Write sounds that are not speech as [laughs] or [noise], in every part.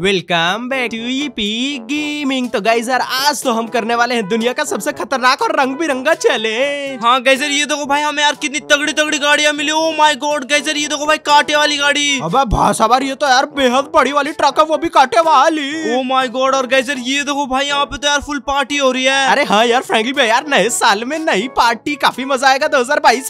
welcome back to EP gaming तो guys यार आज तो हम करने वाले हैं दुनिया का सबसे खतरनाक और रंग बिरंगा चैलेंज हाँ गाइजर ये देखो भाई हमें यार कितनी तगड़ी तगड़ी गाड़ियां मिली ओ माय गॉड गाइजर ये देखो भाई काटे वाली गाड़ी अबे भाषा ये तो यार बेहद बड़ी वाली ट्रक है वो भी काटे वाली ओ माय गॉड और गाइजर ये देखो भाई यहाँ पे तो यार फुल पार्टी हो रही है अरे हाँ यार फ्रेंकली भाई यार नए साल में नई पार्टी काफी मजा आएगा दो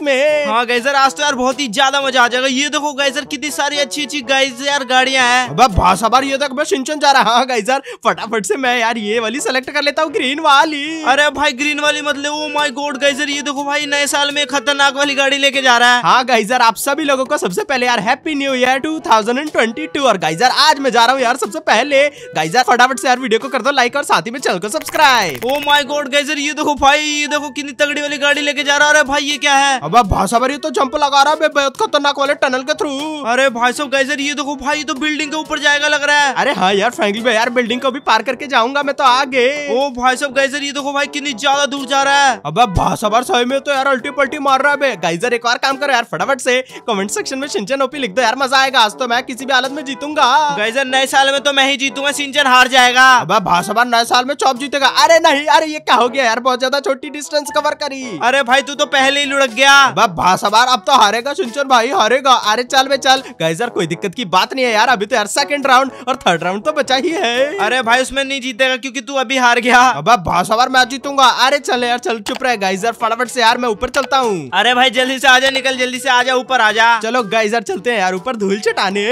में हाँ गाइजर आज तो यार बहुत ही ज्यादा मजा आ जाएगा ये देखो गाइजर कितनी सारी अच्छी अच्छी गाइजर यार है भाषा ये देखो के पास सिंचन जा रहा हाँ गाइजर फटाफट से मैं यार ये वाली सेलेक्ट कर लेता हूँ ग्रीन वाली अरे भाई ग्रीन वाली मतलब ओ माई गोड गाइजर ये देखो भाई नए साल में खतरनाक वाली गाड़ी लेके जा रहा है हाँ गाइजर आप सभी लोगों को सबसे पहले यार हैप्पी न्यू ईयर टू और गाइजर आज मैं जा रहा हूँ यार सबसे पहले गाइजर फटाफट से यार वीडियो को कर दो लाइक और साथ ही में चैनल को सब्सक्राइब ओ माई गोड गाइजर ये देखो भाई ये देखो कितनी तगड़ी वाली गाड़ी लेके जा रहा है अरे भाई ये क्या है अब भाषा भरी तो जंप लगा रहा है बहुत खतरनाक वाले टनल के थ्रू अरे भाई साहब गाइजर ये देखो भाई तो बिल्डिंग के ऊपर जाएगा लग रहा है अरे हाँ यार फ्रेंकली भाई यार बिल्डिंग को भी पार करके जाऊंगा मैं तो आगे ओ भाई सब गाइजर ये देखो भाई कितनी ज्यादा दूर जा रहा है अब भाषाबार सही में तो यार अल्टी पल्टी मार रहा है गाइजर एक और काम करो यार फटाफट से कमेंट सेक्शन में सिंचन ओपी लिख दो यार मजा आएगा आज तो मैं किसी भी हालत में जीतूंगा गाइजर नए साल में तो मैं ही जीतूंगा सिंचन हार जाएगा अब भार नए साल में चौप जीतेगा अरे नहीं अरे ये क्या हो गया यार बहुत ज्यादा छोटी डिस्टेंस कवर करी अरे भाई तू तो पहले ही लुढ़क गया भाषा भार अब तो हारेगा सिंचन भाई हारेगा अरे चल बे चल गाइजर कोई दिक्कत की बात नहीं है यार अभी तो यार सेकंड राउंड और थर्ड थर्ड राउंड तो बचा ही है अरे भाई उसमें नहीं जीतेगा क्योंकि तू अभी हार गया अब बहुत सवार मैं जीतूंगा अरे चले यार चल चुप रहे गाइजर फटाफट से यार मैं ऊपर चलता हूँ अरे भाई जल्दी से आजा निकल जल्दी से आजा ऊपर आजा चलो गाइजर चलते हैं यार ऊपर धूल चटाने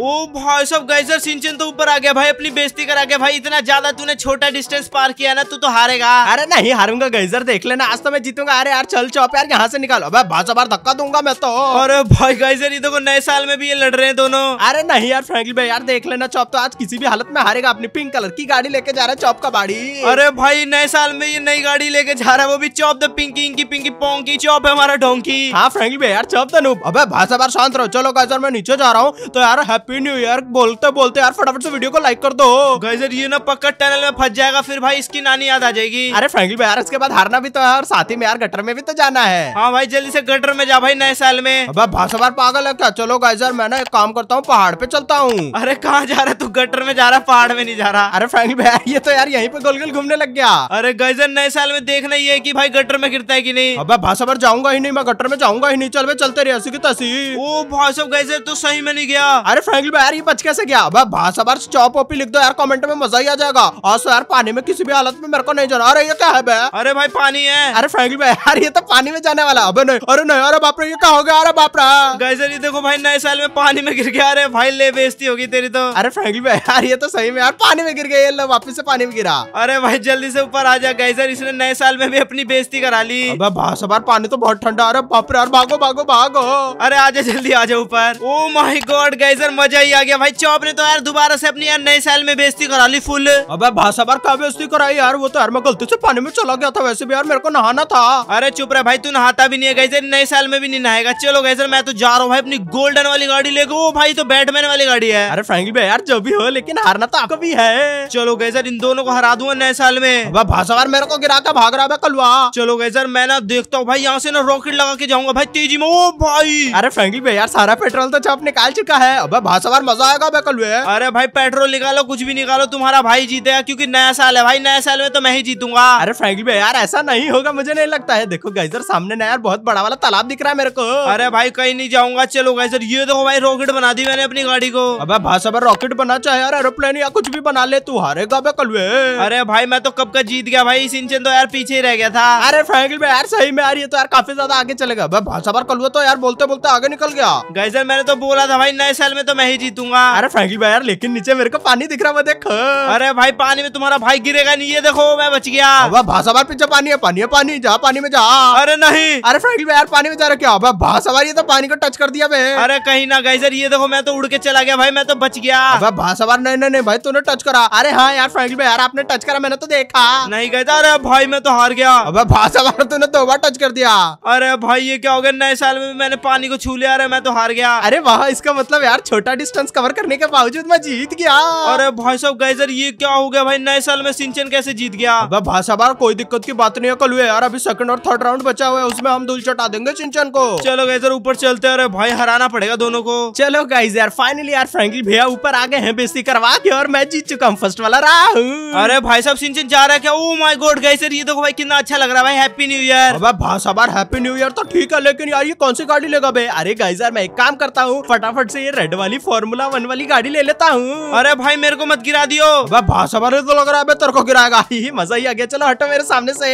ओ भाई सब गाइजर सिंचन तो ऊपर आ गया भाई अपनी बेइज्जती करा गया भाई इतना ज्यादा तूने छोटा डिस्टेंस पार किया ना तू तो हारेगा अरे नहीं हारूंगा गाइजर देख लेना आज तो मैं जीतूंगा अरे यार चल चौप यार यहाँ से निकालो भाई बहुत सवार धक्का दूंगा मैं तो अरे भाई गाइजर ये देखो नए साल में भी ये लड़ रहे हैं दोनों अरे नहीं यार फ्रेंकली भाई यार देख लेना चौप तो आज किसी भी हालत में हारेगा अपनी पिंक कलर की गाड़ी लेके जा रहा है चौप का बाड़ी अरे भाई नए साल में ये नई गाड़ी लेके जा रहा है वो भी chop the pinky inky pinky ponky chop है हमारा डोंकी हाँ फ्रेंकी भाई यार चौप द तो नूब अबे भाषा बार शांत रहो चलो गाइजर मैं नीचे जा रहा हूँ तो यार हैप्पी न्यू ईयर बोलते बोलते यार फटाफट से वीडियो को लाइक कर दो गाइजर ये ना पक्का टनल में फंस जाएगा फिर भाई इसकी नानी याद आ जाएगी अरे फ्रेंकी भाई यार इसके बाद हारना भी तो है और साथ ही में यार गटर में भी तो जाना है हाँ भाई जल्दी से गटर में जा भाई नए साल में अब भाषा बार पागल है क्या चलो गाइजर मैं ना एक काम करता हूँ पहाड़ पे चलता हूँ अरे कहाँ जा रहा तू तू गटर में जा रहा पहाड़ में नहीं जा रहा अरे फ्रैंक भाई ये तो यार यहीं पे गोल गोल घूमने लग गया अरे गजन नए साल में देखना ये है की भाई गटर में गिरता है की नहीं अब भाषा पर जाऊंगा ही नहीं मैं गटर में जाऊंगा ही नहीं चल भाई चलते रहे ऐसी की तसी ओ भाषा गजन तो सही में नहीं गया अरे फ्रैंक भाई यार ये बच कैसे गया अब भाषा पर चौप ओपी लिख दो यार कॉमेंट में मजा ही आ जाएगा और तो यार पानी में किसी भी हालत में मेरे को नहीं जाना अरे ये क्या है भाई अरे भाई पानी है अरे फ्रैंक भाई यार ये तो पानी में जाने वाला अब नहीं अरे नहीं अरे बाप ये क्या हो गया अरे बापरा गजन ये देखो भाई नए साल में पानी में गिर गया अरे भाई ले बेजती होगी तेरी तो अरे फ्रैंक सही में यार ये तो सही में यार पानी में गिर गया ये वापस से पानी में गिरा अरे भाई जल्दी से ऊपर आ जा गए सर इसने नए साल में भी अपनी बेइज्जती करा ली बार पानी तो बहुत ठंडा अरे बाप रे भागो भागो भागो अरे आजा जल्दी आ आजा ऊपर ओ माय गॉड गाइजर मजा ही आ गया भाई चौप ने तो यार दोबारा से अपनी यार नए साल में बेइज्जती करा ली फुल अब भाषा बार का बेइज्जती कराई यार वो तो यार मैं गलती से पानी में चला गया था वैसे भी यार मेरे को नहाना था अरे चुप रहा भाई तू नहाता भी नहीं है गाइजर नए साल में भी नहीं नहाएगा चलो गाइजर मैं तो जा रहा हूँ भाई अपनी गोल्डन वाली गाड़ी लेके वो oh भाई तो बैटमैन वाली गाड़ी है अरे फ्रेंकली भाई यार जब भी हो लेकिन हारना तो आपको भी है चलो गए सर इन दोनों को हरा दूंगा नए साल में अब भाषावर मेरे को गिरा कर भाग रहा है कलवा चलो गए सर मैं ना देखता हूँ भाई यहाँ से ना रॉकेट लगा के जाऊंगा भाई तेजी में ओ भाई अरे फ्रेंकली भाई यार सारा पेट्रोल तो छाप निकाल चुका है अब भाषावर मजा आएगा बे कलवे अरे भाई पेट्रोल निकालो कुछ भी निकालो तुम्हारा भाई जीतेगा क्योंकि नया साल है भाई नया साल में तो मैं ही जीतूंगा अरे फ्रेंकली भाई यार ऐसा नहीं होगा मुझे नहीं लगता है देखो गाइजर सामने ना यार बहुत बड़ा वाला तालाब दिख रहा है मेरे को अरे भाई कहीं नहीं जाऊंगा चलो गाइजर ये देखो भाई रॉकेट बना दी मैंने अपनी गाड़ी को अब भाषा रॉकेट बना बनाना चाहे यार एरोप्लेन या कुछ भी बना ले तू हारेगा बे कलवे अरे भाई मैं तो कब का जीत गया भाई सिंचन तो यार पीछे ही रह गया था अरे फ्रैंकलिन यार सही में यार ये तो यार काफी ज्यादा आगे चले गया भाषा कलवे तो यार बोलते बोलते आगे निकल गया गैसर मैंने तो बोला था भाई नए साल में तो मैं ही जीतूंगा अरे भाई यार लेकिन नीचे मेरे को पानी दिख रहा मैं देख अरे भाई पानी में तुम्हारा भाई गिरेगा नहीं ये देखो मैं बच गया भाषा बार पीछे पानी है पानी है पानी जा पानी में जा अरे नहीं अरे भाई यार पानी में जा रहा क्या भाषा बार ये तो पानी को टच कर दिया अरे कहीं ना गैसर ये देखो मैं तो उड़ के चला गया भाई मैं तो बच गया भाषावार नहीं नहीं भाई तूने टच करा अरे हाँ यार फ्रेंकली भाई यार आपने टच करा मैंने तो देखा नहीं कहता अरे भाई मैं तो हार गया अब भाषावार तूने दो बार टच कर दिया अरे भाई ये क्या हो गया नए साल में मैंने पानी को छू लिया अरे मैं तो हार गया अरे वहा इसका मतलब यार छोटा डिस्टेंस कवर करने के बावजूद मैं जीत गया अरे भाई साहब गाइजर ये क्या हो गया भाई नए साल में सिंचन कैसे जीत गया भाषावार कोई दिक्कत की बात नहीं है कल हुए यार अभी सेकंड और थर्ड राउंड बचा हुआ है उसमें हम धूल चटा देंगे सिंचन को चलो गाइजर ऊपर चलते अरे भाई हराना पड़ेगा दोनों को चलो गाइज यार फाइनली यार फ्रेंकली भैया ऊपर आ गए हैं बेसी करवा के और मैं जीत चुका हूँ फर्स्ट वाला रहा अरे भाई साहब सिंह जा रहा है क्या ओ माय गॉड गाइस ये देखो भाई कितना अच्छा लग रहा है भाई हैप्पी न्यू ईयर अब भाई साहब हैप्पी न्यू ईयर तो ठीक है लेकिन यार ये कौन सी गाड़ी लेगा भाई अरे गाइस यार मैं एक काम करता हूँ फटाफट से ये रेड वाली फॉर्मूला वन वाली गाड़ी ले लेता हूँ अरे भाई मेरे को मत गिरा दियो भाई साहब तो लग रहा है तेरे को गिराएगा [laughs] मजा ही आ गया चलो हटो मेरे सामने से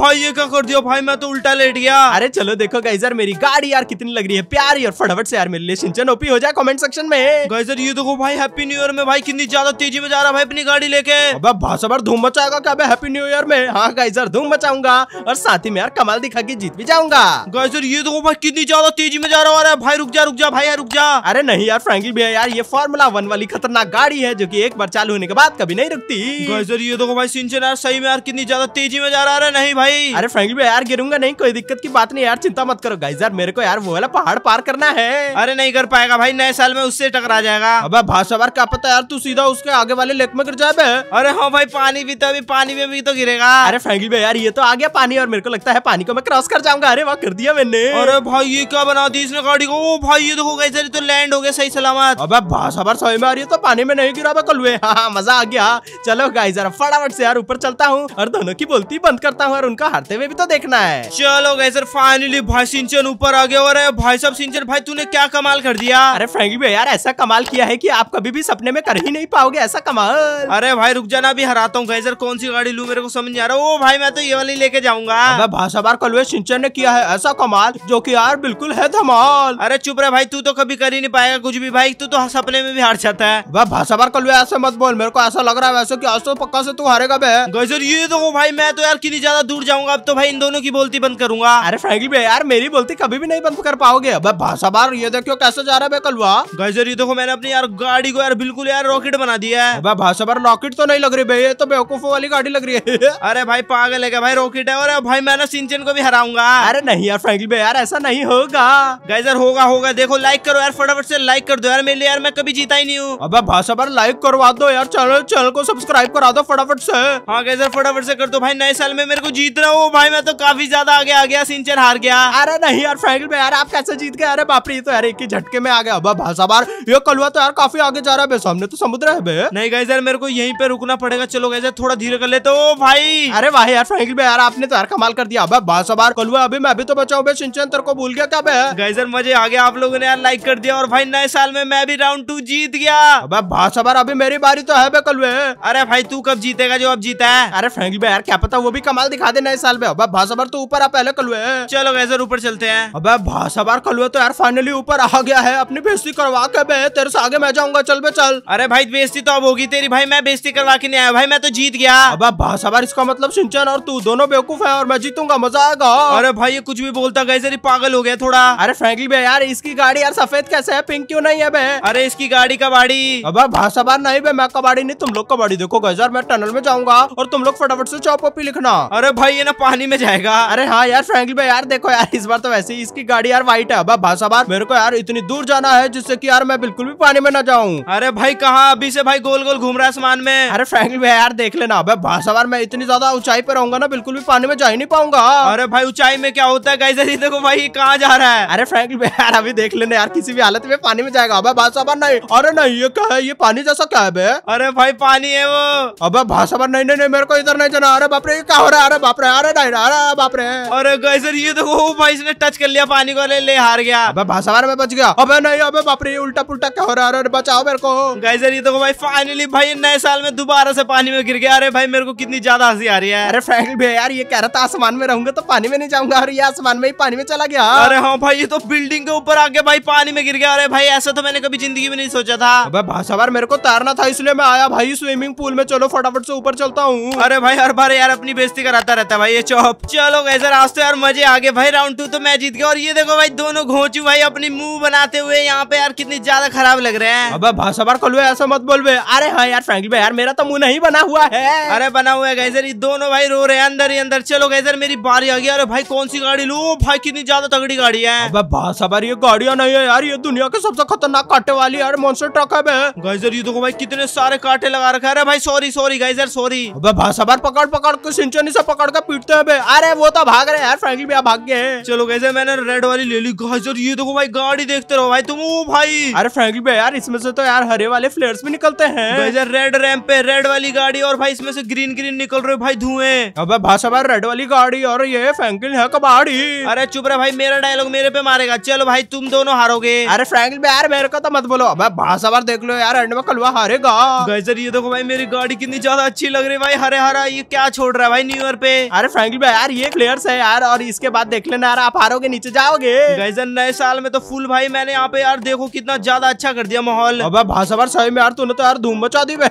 भाई ये क्या कर दियो भाई मैं तो उल्टा लेट गया अरे चलो देखो गाइस यार मेरी गाड़ी यार कितनी लग रही है प्यारी और फटाफट से यार मेरे लिए सिंचन ओपी हो जाए कमेंट सेक्शन में गाइस यार ये देखो भाई हैप्पी न्यू ईयर में भाई कितनी ज्यादा तेजी में जा रहा है भाई अपनी गाड़ी लेके अबे भर धूम मचाएगा क्या हैप्पी न्यू ईयर में हाँ गाइजर धूम मचाऊंगा और साथ ही में यार कमाल दिखा के जीत भी जाऊंगा गाइजर ये देखो भाई कितनी ज्यादा तेजी में जा रहा है भाई रुक जा रुक जा भाई रुक जा अरे नहीं यार फ्रेंकी भैया यार ये फॉर्मूला वन वाली खतरनाक गाड़ी है जो की एक बार चालू होने के बाद कभी नहीं रुकती गाइजर ये देखो भाई सिंचन यार सही में यार कितनी ज्यादा तेजी में जा रहा है नहीं भाई अरे फ्रेंकी भैया यार गिरूंगा नहीं कोई दिक्कत की बात नहीं यार चिंता मत करो गाइजर मेरे को यार वो वाला पहाड़ पार करना है अरे नहीं कर पाएगा भाई नए साल में उससे टकरा जाएगा अब भाषा यार क्या पता यार तू सीधा उसके आगे वाले लेक में गिर जाए बे अरे हाँ भाई पानी भी तो अभी पानी में भी तो गिरेगा अरे फ्रेंकली भाई यार ये तो आ गया पानी और मेरे को लगता है पानी को मैं क्रॉस कर जाऊंगा अरे वहाँ कर दिया मैंने अरे भाई ये क्या बना दी इसने गाड़ी को भाई ये देखो कैसे तो लैंड हो गया सही सलामत अब सबर समय में आ रही है तो पानी में नहीं गिरा कल हाँ, हाँ मजा आ गया चलो गाई जरा फटाफट से यार ऊपर चलता हूँ और दोनों की बोलती बंद करता हूँ और उनका हारते हुए भी तो देखना है चलो गाई सर फाइनली भाई सिंचन ऊपर आ गया और भाई साहब सिंचन भाई तूने क्या कमाल कर दिया अरे फ्रेंकली भाई यार ऐसा कमाल किया है की आप कभी भी सपने में कर ही नहीं पाओगे ऐसा कमाल अरे भाई रुक जाना भी हराता हूँ गैजर कौन सी गाड़ी लू मेरे को समझ नहीं आ रहा वो भाई मैं तो ये वाली लेके जाऊंगा भाषा बार कलवे सिंचन ने किया है ऐसा कमाल जो की यार बिल्कुल है धमाल अरे चुप रहे भाई तू तो कभी कर ही नहीं पाएगा कुछ भी भाई तू तो सपने में भी हार जाता है वह भाषा बार कलवे ऐसे मत बोल मेरे को ऐसा लग रहा है वैसे की आज तो पक्का से तू हारेगा बे गैजर ये तो भाई मैं तो यार कितनी ज्यादा दूर जाऊंगा अब तो भाई इन दोनों की बोलती बंद करूंगा अरे फ्रेंकली भाई यार मेरी बोलती कभी भी नहीं बंद कर पाओगे भाषा बार ये देखो कैसे जा रहा है कलवा गैजर ये देखो मैंने अपनी यार गाड़ी को यार बिल्कुल यार रॉकेट बना दिया है भाषा पर रॉकेट तो नहीं लग रही भाई तो बेवकूफों वाली गाड़ी लग रही है [laughs] अरे भाई पागल है भाई रॉकेट है और भाई मैं ना सिंचन को भी हराऊंगा अरे नहीं यार फ्रेंकली भाई यार ऐसा नहीं होगा गैजर होगा होगा देखो लाइक करो यार फटाफट से लाइक कर दो यार मेरे यार मैं कभी जीता ही नहीं हूँ अब भाषा पर लाइक करवा दो यार चैनल चैनल को सब्सक्राइब करा दो फटाफट से हाँ गैजर फटाफट से कर दो भाई नए साल में मेरे को जीत रहा हूँ भाई मैं तो काफी ज्यादा आगे आ गया सिंचन हार गया अरे नहीं यार फ्रेंकली भाई यार आप कैसे जीत गए अरे बापरी तो यार एक ही झटके में आ गया अब भाषा बार ये कलवा तो यार काफी आगे जा रहा है सामने तो समुद्र है बे नहीं गाइज यार मेरे को यहीं पे रुकना पड़ेगा चलो गाइज थोड़ा धीरे कर लेते हो भाई अरे भाई यार फ्रैंकली यार आपने तो यार कमाल कर दिया अब बार कलवा अभी मैं अभी तो बचाऊ बे सिंचन तेरे को भूल गया क्या बे गाइज यार मजे आ गया आप लोगों ने यार लाइक कर दिया और भाई नए साल में मैं भी राउंड टू जीत गया अब बार अभी मेरी बारी तो है बे कलवे अरे भाई तू कब जीतेगा जो अब जीता है अरे फ्रैंकली यार क्या पता वो भी कमाल दिखा दे नए साल में अब भाषाबार तो ऊपर आ पहले कलवे चलो गाइज यार ऊपर चलते हैं अब भाषाबार कलवे तो यार फाइनली ऊपर आ गया है अपनी बेस्ती करवा के बे तेरे से आगे मैं जाऊंगा चल पे चल अरे भाई बेजती तो अब होगी तेरी भाई मैं बेजती करवा के नहीं आया भाई मैं तो जीत गया अब अब इसका मतलब सिंचन और तू दोनों बेवकूफ है और मैं जीतूंगा मजा आएगा अरे भाई ये कुछ भी बोलता गए पागल हो गया थोड़ा अरे फ्रेंकली भाई यार इसकी गाड़ी यार सफेद कैसे है पिंक क्यों नहीं है भाई अरे इसकी गाड़ी कबाड़ी अब भाषा बार नहीं भाई मैं कबाड़ी नहीं तुम लोग कबाड़ी देखो गए यार मैं टनल में जाऊंगा और तुम लोग फटाफट से चौप पी लिखना अरे भाई ये ना पानी में जाएगा अरे हाँ यार फ्रेंकली भाई यार देखो यार इस बार तो वैसे ही इसकी गाड़ी यार व्हाइट है अब बार मेरे को यार इतनी दूर जाना है जिससे की यार मैं बिल्कुल भी पानी में न जाऊँ अरे भाई कहा अभी से भाई गोल गोल घूम रहा है आसमान में अरे फ्रैंकलिन भैया यार देख लेना अब सवार मैं इतनी ज्यादा ऊंचाई पे रहूंगा ना बिल्कुल भी पानी में जा ही नहीं पाऊंगा अरे भाई ऊंचाई में क्या होता है गाइस देखो भाई कहाँ जा रहा है अरे फ्रैंकलिन भैया यार अभी देख लेना यार किसी भी हालत में पानी में जाएगा अब भाषावर नहीं अरे नहीं ये क्या है ये पानी जैसा क्या है अरे भाई पानी है वो अब भाषा नहीं नहीं मेरे को इधर नहीं जाना अरे बापरे क्या हो रहा है अरे बापरे अरे नहीं अरे बापरे अरे गाइस ये देखो भाई इसने टच कर लिया पानी को ले हार गया भाषा में बच गया अब नहीं अब बापरे उल्टा पुल्टा क्या हो रहा है अरे बचाओ मेरे मेरे को गाइजर ये देखो भाई फाइनली भाई नए साल में दोबारा से पानी में गिर गया अरे भाई मेरे को कितनी ज्यादा हंसी आ रही है अरे फ्रेंड भैया यार ये कह रहा था आसमान में रहूंगा तो पानी में नहीं जाऊंगा और ये आसमान में ही पानी में चला गया अरे हाँ भाई ये तो बिल्डिंग के ऊपर आके भाई पानी में गिर गया अरे भाई ऐसा तो मैंने कभी जिंदगी में नहीं सोचा था अबे भाषावर मेरे को तैरना था इसलिए मैं आया भाई स्विमिंग पूल में चलो फटाफट से ऊपर चलता हूँ अरे भाई हर बार यार अपनी बेजती कराता रहता है भाई ये चौप चलो गाइजर आज तो यार मजे आ गए भाई राउंड टू तो मैं जीत गया और ये देखो भाई दोनों घोचू भाई अपनी मुंह बनाते हुए यहाँ पे यार कितनी ज्यादा खराब लग रहे हैं अब हाँ सबर खोलवे तो ऐसा मत बोलवे अरे हाँ यार फ्रैंकली भाई यार मेरा तो मुंह नहीं बना हुआ है अरे बना हुआ है गैजर ये दोनों भाई रो रहे हैं अंदर ही अंदर चलो गैजर मेरी बारी आ गई अरे भाई कौन सी गाड़ी लू भाई कितनी ज्यादा तगड़ी गाड़ी है सबर ये गाड़िया नहीं है यार ये दुनिया के सबसे खतरनाक काटे वाली यार मोन्सर ट्रक है गैजर ये देखो भाई कितने सारे कांटे लगा रखे अरे भाई सॉरी सॉरी गैजर सॉरी सबर पकड़ पकड़ के सिंचनी से पकड़ के पीटते हैं अरे वो तो भाग रहे यार फ्रैंकली भैया भाग गए चलो गैजर मैंने रेड वाली ले ली गैजर ये देखो भाई गाड़ी देखते रहो भाई तुम भाई अरे फ्रेंकी भैया यार इसमें से तो यार यार हरे वाले फ्लेयर्स भी निकलते हैं रेड रैम पे रेड वाली गाड़ी और भाई इसमें से ग्रीन ग्रीन निकल रहे भाई धुएं अब भाषा भाई रेड वाली गाड़ी और ये फ्रैंकलिन है कबाड़ी अरे चुप रहा भाई मेरा डायलॉग मेरे पे मारेगा चलो भाई तुम दोनों हारोगे अरे फ्रैंकलिन यार मेरे का तो मत बोलो अब भाषा भार देख लो यार एंड में कलवा हारेगा गैजर ये देखो भाई मेरी गाड़ी कितनी ज्यादा अच्छी लग रही भाई हरे हरा ये क्या छोड़ रहा है भाई न्यू ईयर पे अरे फ्रैंकलिन भाई यार ये प्लेयर्स है यार और इसके बाद देख लेना यार आप हारोगे नीचे जाओगे गैजर नए साल में तो फुल भाई मैंने यहाँ पे यार देखो कितना ज्यादा अच्छा कर दिया माहौल अब भाषा बार में यार तूने तो यार धूम मचा दी बे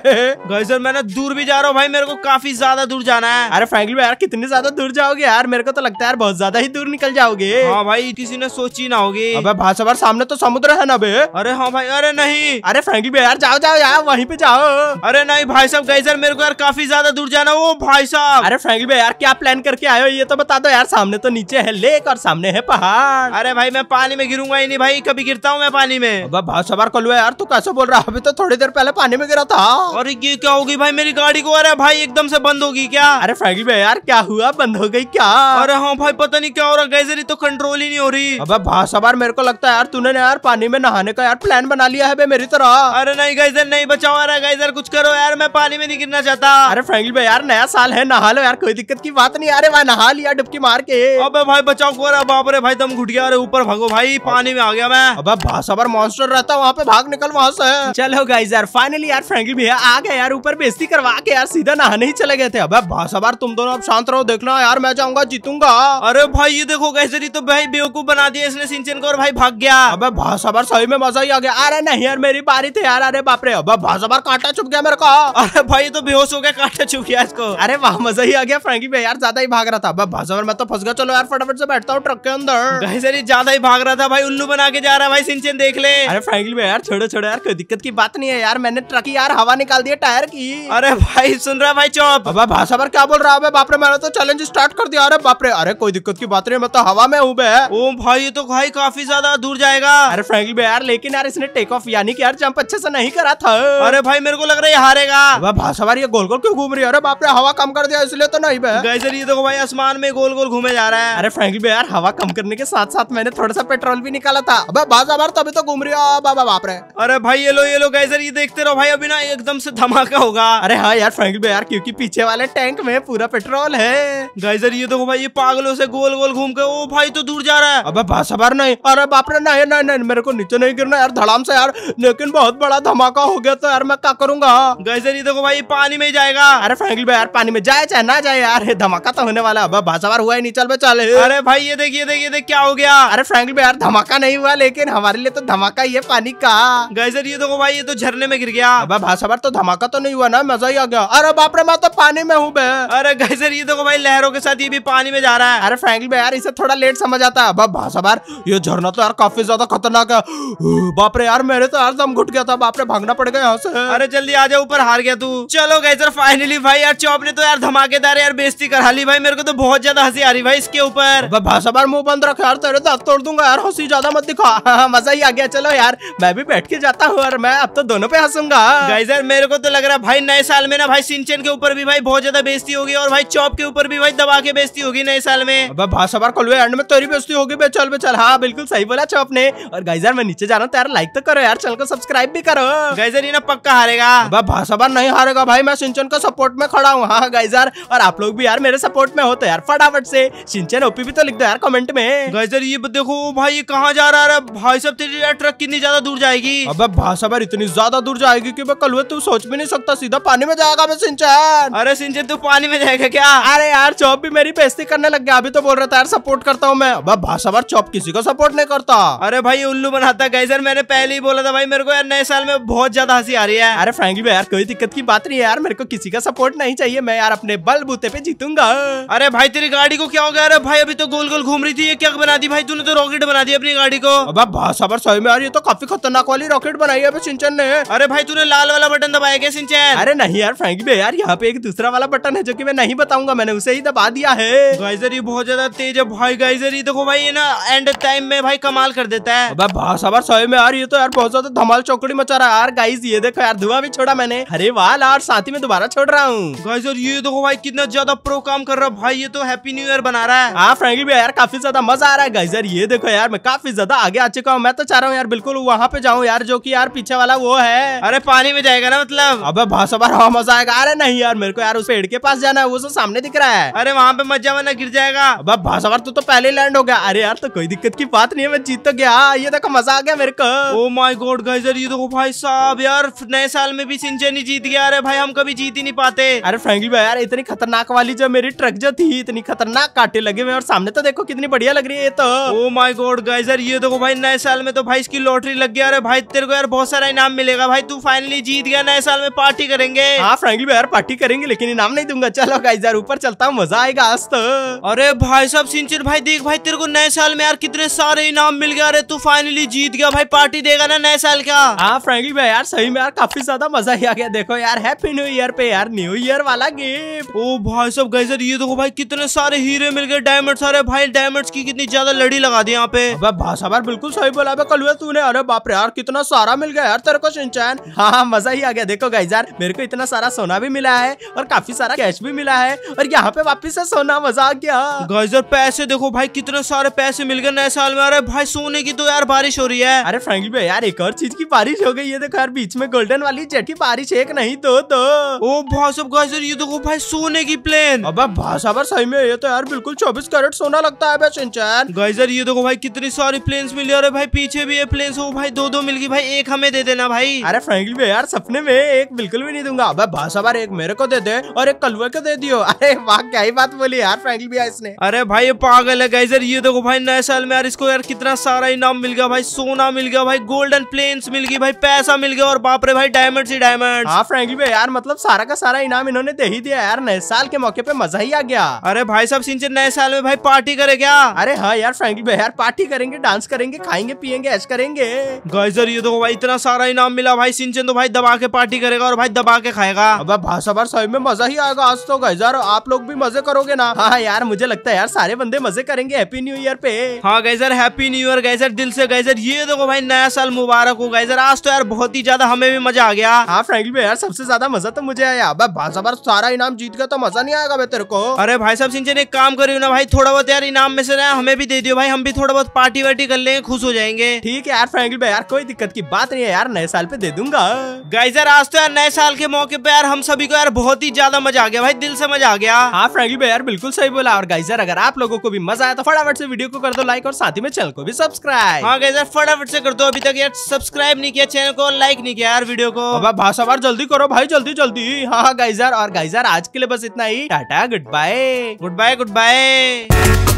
गई सर मैंने दूर भी जा रहा हूँ भाई मेरे को काफी ज्यादा दूर जाना है अरे फ्रेंकली यार कितने ज्यादा दूर जाओगे यार मेरे को तो लगता है यार बहुत ज्यादा ही दूर निकल जाओगे हाँ भाई किसी ने सोची ना होगी भाषा सामने तो समुद्र है ना बे अरे हाँ भाई अरे नहीं अरे फ्रेंकली भाई यार जाओ जाओ यार वहीं पे जाओ अरे नहीं भाई साहब गई सर मेरे को यार काफी ज्यादा दूर जाना वो भाई साहब अरे फ्रेंकली भाई यार क्या प्लान करके आयो ये तो बता दो यार सामने तो नीचे है लेक और सामने है पहाड़ अरे भाई मैं पानी में गिरूंगा ही नहीं भाई कभी गिरता हूँ मैं पानी में भाषा बार कलू यार तू कैसे बोल बोल रहा अभी तो थोड़ी देर पहले पानी में गिरा था और ये क्या होगी भाई मेरी गाड़ी को अरे भाई एकदम से बंद होगी क्या अरे फ्रैगी भाई यार क्या हुआ बंद हो गई क्या अरे हाँ भाई पता नहीं क्या हो रहा गैजरी तो कंट्रोल ही नहीं हो रही अब भाषा बार मेरे को लगता है यार तूने यार पानी में नहाने का यार प्लान बना लिया है मेरी तरह अरे नहीं गैजर नहीं बचाओ अरे गैजर कुछ करो यार मैं पानी में नहीं गिरना चाहता अरे फ्रैंकली भाई यार नया साल है नहा लो यार कोई दिक्कत की बात नहीं अरे भाई नहा लिया डुबकी मार के अब भाई बचाओ को अरे बाप रे भाई तुम घुट गया अरे ऊपर भागो भाई पानी में आ गया मैं अब भाषा बार मॉन्स्टर रहता वहाँ पे भाग निकल वहाँ से चलो गाइज यार फाइनली यार फ्रेंकली भैया आ गए यार ऊपर बेस्ती करवा के यार सीधा नहाने ही चले गए थे अब सवार तुम दोनों अब शांत रहो देखना यार मैं जाऊंगा जीतूंगा अरे भाई ये देखो कैसे तो भाई बेवकूफ बना दिया इसने सिंचन को और भाई भाग गया अब भाषाबार सही में मजा ही आ गया अरे नहीं यार मेरी बारी थी यार अरे बापरे अब भाषाबार कांटा चुप गया मेरे को अरे भाई तो बेहोश हो गया कांटा चुप गया इसको अरे वहा मजा ही आ गया फ्रेंकी भैया यार ज्यादा ही भाग रहा था अब भाषाबार मैं तो फंस गया चलो यार फटाफट से बैठता हूँ ट्रक के अंदर ज्यादा ही भाग रहा था भाई उल्लू बना के जा रहा है भाई सिंचन देख ले अरे फ्रेंकी भैया यार छोड़ो छोड़ो यार दिक्कत की बात नहीं है यार मैंने ट्रक यार हवा निकाल दिया टायर की अरे भाई सुन रहा भाई चौप अब भाषा पर क्या बोल रहा है बापरे मैंने तो चैलेंज स्टार्ट कर दिया अरे बापरे अरे कोई दिक्कत की बात नहीं मैं तो हवा में हूँ ओ भाई ये तो भाई काफी ज्यादा दूर जाएगा अरे फ्रेंकली यार लेकिन यार इसने टेक ऑफ यानी कि यार जंप अच्छे से नहीं करा था अरे भाई मेरे को लग रहा है हारेगा भाषा ये गोल गोल क्यों घूम रही है अरे बापरे हवा कम कर दिया इसलिए तो नहीं गैसर ये देखो भाई आसमान में गोल गोल घूमे जा रहा है अरे फ्रेंकली यार हवा कम करने के साथ साथ मैंने थोड़ा सा पेट्रोल भी निकाला था भाषा बार तभी तो घूम रही हो बाबा बापरे अरे भाई ये लो ये लो गाइजर ये देखते रहो भाई अभी ना एकदम से धमाका होगा अरे हाँ यार फ्रैंक तो यार क्योंकि पीछे वाले टैंक में पूरा पेट्रोल है गाइजर ये देखो भाई ये पागलों से गोल गोल घूम के ओ भाई तो दूर जा रहा है अब बासबर नहीं अरे बाप रे नहीं नहीं नहीं मेरे को नीचे नहीं गिरना यार धड़ाम से यार लेकिन बहुत बड़ा धमाका हो गया तो यार मैं क्या करूंगा गाइजर ये देखो भाई पानी में जाएगा अरे फ्रैंकल भाई तो यार पानी में जाए चाहे ना जाए यार धमाका तो होने वाला अब बासबर हुआ ही नहीं पे चल अरे भाई ये देखिए देखिए देख क्या हो गया अरे फ्रैंकल भाई तो यार धमाका नहीं हुआ लेकिन हमारे लिए तो धमाका ही है पानी का गाइजर ये ये देखो भाई ये तो झरने में गिर गया अबे भाषा तो धमाका तो नहीं हुआ ना मजा ही आ गया अरे बाप रे मैं तो पानी में हूँ अरे गैसर ये देखो भाई लहरों के साथ ये भी पानी में जा रहा है अरे फ्रेंकली भाई यार इसे थोड़ा लेट समझ आता है अब भाषा बार ये झरना तो यार काफी ज्यादा खतरनाक है बाप रे यार मेरे तो यार दम घुट गया था बाप रे भागना पड़ गया यहाँ से अरे जल्दी आ जाओ ऊपर हार गया तू चलो गैसर फाइनली भाई यार चौप ने तो यार धमाकेदार यार बेइज्जती करा ली भाई मेरे को तो बहुत ज्यादा हंसी आ रही भाई इसके ऊपर भाषा बार मुंह बंद रख यार तेरे दांत तो तोड़ दूंगा यार हंसी ज्यादा मत दिखा [laughs] मजा ही आ गया चलो यार मैं भी बैठ के जाता हूँ और मैं अब तो दोनों पे हंसूंगा गाइजर मेरे को तो लग रहा है भाई नए साल में ना भाई सिंचन के ऊपर भी भाई बहुत ज्यादा बेजती होगी और भाई चौप के ऊपर भी भाई दबा के बेजती होगी नए साल में भाषा कल एंड में तेरी बेजती होगी बे चल बे चल हाँ बिल्कुल सही बोला चौप ने और गाइजर मैं नीचे जा रहा हूँ तो यार लाइक तो करो यार चल को सब्सक्राइब भी करो गाइजर ये ना पक्का हारेगा भाषा बार नहीं हारेगा भाई मैं सिंचन का सपोर्ट में खड़ा हूँ हाँ गाइस और आप लोग भी यार मेरे सपोर्ट में हो तो यार फटाफट से सिंचन ओपी भी तो लिख दो यार कमेंट में गाइजर ये देखो भाई ये कहाँ जा रहा है भाई सब तेरी ट्रक कितनी ज्यादा दूर जाएगी अब भाषा खबर इतनी ज्यादा दूर जाएगी कि मैं कलवे तू सोच भी नहीं सकता सीधा पानी में जाएगा मैं सिंचन अरे सिंचन तू पानी में जाएगा क्या अरे यार चौप भी मेरी बेस्ती करने लग गया अभी तो बोल रहा था यार सपोर्ट करता हूँ मैं अब चौप किसी को सपोर्ट नहीं करता अरे भाई उल्लू बनाता गई सर मैंने पहले ही बोला था भाई मेरे को यार नए साल में बहुत ज्यादा हंसी आ रही है अरे फ्रेंकी भाई यार कोई दिक्कत की बात नहीं है यार मेरे को किसी का सपोर्ट नहीं चाहिए मैं यार अपने बल बूते पे जीतूंगा अरे भाई तेरी गाड़ी को क्या हो गया अरे भाई अभी तो गोल गोल घूम रही थी ये क्या बना दी भाई तूने तो रॉकेट बना दी अपनी गाड़ी को अब भाषावर सही में यार ये तो काफी खतरनाक वाली रॉकेट बनाई यहाँ पे सिंचन ने अरे भाई तूने लाल वाला बटन दबाया क्या सिंचन अरे नहीं यार फ्रैंक भैया यार यहाँ पे एक दूसरा वाला बटन है जो की मैं नहीं बताऊंगा मैंने उसे ही दबा दिया है गाइजर ये बहुत ज्यादा तेज है भाई गाइजर ये देखो भाई ये ना एंड टाइम में भाई कमाल कर देता है सबर सही में यार ये तो यार बहुत ज्यादा धमाल चौकड़ी मचा रहा है यार गाइज ये देखो यार धुआं भी छोड़ा मैंने अरे वाल यार साथ ही में दोबारा छोड़ रहा हूँ गाइजर ये देखो भाई कितना ज्यादा प्रो काम कर रहा है भाई ये तो हैप्पी न्यू ईयर बना रहा है हाँ फ्रेंक भी यार काफी ज्यादा मजा आ रहा है गाइजर ये देखो यार मैं काफी ज्यादा आगे आ चुका हूँ मैं तो चाह रहा हूँ यार बिल्कुल वहाँ पे जाऊँ यार जो की यार पीछे वाला वो है अरे पानी में जाएगा ना मतलब अब बहुत बार हवा मजा आएगा अरे नहीं यार मेरे को यार उस पेड़ के पास जाना है वो सब सामने दिख रहा है अरे वहाँ पे मजा वरना गिर जाएगा अब बहुत बार तू तो पहले लैंड हो गया अरे यार तो कोई दिक्कत की बात नहीं है मैं जीत तो गया ये देखो मजा आ गया मेरे को ओ माई गोड गाइस ये देखो भाई साहब यार नए साल में भी सिंचन जीत गया अरे भाई हम कभी जीत ही नहीं पाते अरे फ्रेंकली भाई यार इतनी खतरनाक वाली जो मेरी ट्रक जो थी इतनी खतरनाक काटे लगे हुए और सामने तो देखो कितनी बढ़िया लग रही है ये तो ओ माई गोड गाइजर ये देखो भाई नए साल में तो भाई इसकी लॉटरी लग गया अरे भाई तेरे को यार बहुत बहुत सारा इनाम मिलेगा भाई तू फाइनली जीत गया नए साल में पार्टी करेंगे हाँ फ्रेंकली यार पार्टी करेंगे लेकिन इनाम नहीं दूंगा चलो गाइस यार ऊपर चलता हूँ मजा आएगा आज तो अरे भाई साहब सिंचर भाई देख भाई तेरे को नए साल में यार कितने सारे इनाम मिल गया अरे तू फाइनली जीत गया भाई पार्टी देगा ना नए साल का हाँ फ्रेंकली भाई यार सही में यार काफी ज्यादा मजा ही आ गया देखो यार हैप्पी न्यू ईयर पे यार न्यू ईयर वाला गेम ओ भाई साहब गाइस यार ये देखो भाई कितने सारे हीरे मिल गए डायमंड सारे भाई डायमंड की कितनी ज्यादा लड़ी लगा दी यहाँ पे भाई साहब बिल्कुल सही बोला कल तूने अरे बाप रे यार कितना सारा मिल गया हर तरह का सिंचान हाँ मजा ही आ गया देखो गाइज यार मेरे को इतना सारा सोना भी मिला है और काफी सारा कैश भी मिला है और यहाँ पे वापिस है सोना मजा आ गया गाइज यार पैसे देखो भाई कितने सारे पैसे मिल गए नए साल में अरे भाई सोने की तो यार बारिश हो रही है अरे फ्रेंकली भाई यार एक और चीज की बारिश हो गई है देखो यार बीच में गोल्डन वाली जेट की बारिश एक नहीं तो दो ओ भाई सब गाइज ये देखो भाई सोने की प्लेन अब भाई साहब सही में ये तो यार बिल्कुल चौबीस कैरेट सोना लगता है सिंचान गाइजर ये देखो भाई कितनी सारी प्लेन्स मिली अरे भाई पीछे भी ये प्लेन्स हो भाई दो दो मिल गई भाई एक हमें में दे देना भाई अरे फ्रेंकली भाई यार सपने में एक बिल्कुल भी नहीं दूंगा भाई अबे भाषावार एक मेरे को दे दे और एक कलुए को दे दियो अरे वाह क्या ही बात बोली यार फ्रेंकली भैया इसने अरे भाई पागल है गाइजर ये देखो भाई नए साल में यार इसको यार कितना सारा इनाम मिल गया भाई सोना मिल गया भाई गोल्डन प्लेन्स मिल गई भाई पैसा मिल गया और बाप रे भाई डायमंड ही डायमंड हाँ फ्रेंकली भैया यार मतलब सारा का सारा इनाम इन्होंने दे ही दिया यार नए साल के मौके पे मजा ही आ गया अरे भाई साहब सिंचन नए साल में भाई पार्टी करे क्या अरे हाँ यार फ्रेंकली भाई यार पार्टी करेंगे डांस करेंगे खाएंगे पियेंगे ऐश करेंगे गाइजर ये देखो भाई इतना सारा इनाम मिला भाई सिंचन तो भाई दबा के पार्टी करेगा और भाई दबा के खाएगा अब भाषा भर सही में मजा ही आएगा आज तो गई आप लोग भी मजे करोगे ना हाँ, हाँ यार मुझे लगता है यार सारे बंदे मजे करेंगे हैप्पी न्यू ईयर पे हाँ guys happy new year guys दिल से गैजर ये देखो भाई नया साल मुबारक हो गैजर आज तो यार बहुत ही ज्यादा हमें भी मजा आ गया हाँ फ्रेंकली भाई यार सबसे ज्यादा मजा तो मुझे आया अब भाषा भर सारा इनाम जीत गया तो मजा नहीं आएगा मैं तेरे को अरे भाई साहब सिंचन एक काम करियो ना भाई थोड़ा बहुत यार इनाम में से ना हमें भी दे दियो भाई हम भी थोड़ा बहुत पार्टी वार्टी कर लेंगे खुश हो जाएंगे ठीक है यार फ्रेंकली यार कोई दिक्कत की बात नहीं है यार नए साल पे दे दूंगा गाइज यार आज तो यार नए साल के मौके पे यार हम सभी को यार बहुत ही ज्यादा मजा आ गया भाई दिल से मजा आ गया हाँ फ्रेंकली भाई यार बिल्कुल सही बोला और गाइजर अगर आप लोगों को भी मजा आया तो फटाफट से वीडियो को कर दो लाइक और साथ ही में चैनल को भी सब्सक्राइब हाँ गाइजर फटाफट से कर दो अभी तक यार सब्सक्राइब नहीं किया चैनल को लाइक नहीं किया यार वीडियो को भाषा बार जल्दी करो भाई जल्दी जल्दी हाँ गाइजर और गाइजर आज के लिए बस इतना ही tata goodbye goodbye good bye